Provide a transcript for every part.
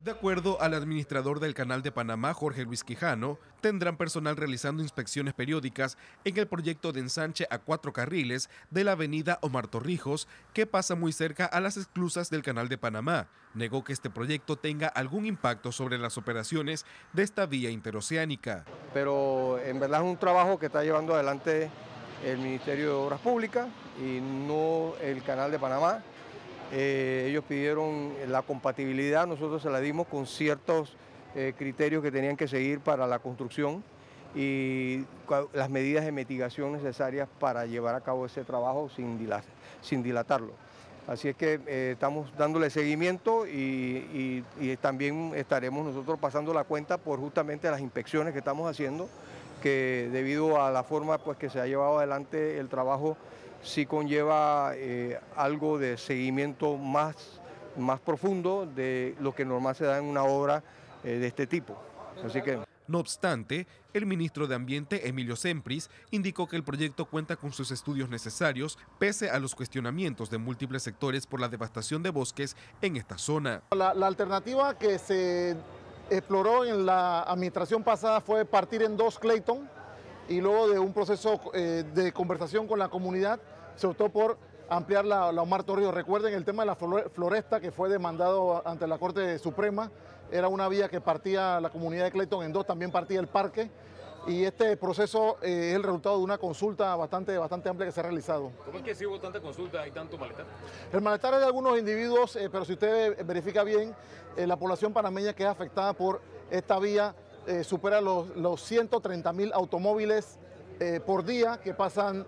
De acuerdo al administrador del Canal de Panamá, Jorge Luis Quijano, tendrán personal realizando inspecciones periódicas en el proyecto de ensanche a cuatro carriles de la avenida Omar Torrijos, que pasa muy cerca a las esclusas del Canal de Panamá. Negó que este proyecto tenga algún impacto sobre las operaciones de esta vía interoceánica. Pero en verdad es un trabajo que está llevando adelante el Ministerio de Obras Públicas y no el Canal de Panamá. Eh, ellos pidieron la compatibilidad, nosotros se la dimos con ciertos eh, criterios que tenían que seguir para la construcción y las medidas de mitigación necesarias para llevar a cabo ese trabajo sin, dilatarlo. Así es que eh, estamos dándole seguimiento y también estaremos nosotros pasando la cuenta por justamente las inspecciones que estamos haciendo que debido a la forma pues, que se ha llevado adelante el trabajo, sí conlleva eh, algo de seguimiento más, más profundo de lo que normal se da en una obra eh, de este tipo. Así que... No obstante, el ministro de Ambiente, Emilio Sempris, indicó que el proyecto cuenta con sus estudios necesarios, pese a los cuestionamientos de múltiples sectores por la devastación de bosques en esta zona. La, la alternativa que se exploró en la administración pasada fue partir en dos Clayton y luego de un proceso eh, de conversación con la comunidad se optó por ampliar la, Omar Torrio Recuerden el tema de la floresta que fue demandado ante la Corte Suprema, era una vía que partía la comunidad de Clayton en dos, también partía el parque y este proceso eh, es el resultado de una consulta bastante, bastante amplia que se ha realizado. ¿Cómo es que si hubo tanta consulta hay tanto malestar? El malestar es de algunos individuos, eh, pero si usted verifica bien, eh, la población panameña que es afectada por esta vía supera los, 130.000 130 mil automóviles por día que pasan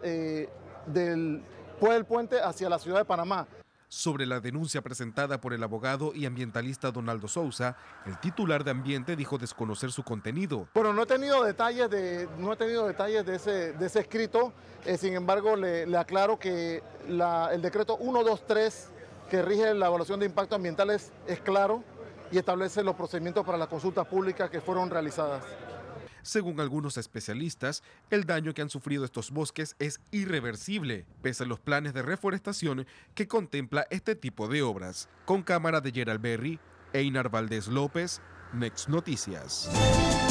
del, por el puente hacia la ciudad de Panamá. Sobre la denuncia presentada por el abogado y ambientalista Donaldo Sousa, el titular de Ambiente dijo desconocer su contenido. Bueno, no he tenido detalles de, no he tenido detalles de, ese, escrito, eh, sin embargo le, aclaro que el decreto 123 que rige la evaluación de impacto ambiental es, es claro y establece los procedimientos para las consultas públicas que fueron realizadas. Según algunos especialistas, el daño que han sufrido estos bosques es irreversible, pese a los planes de reforestación que contempla este tipo de obras. Con cámara de Gerald Berry, Einar Valdés López, Next Noticias.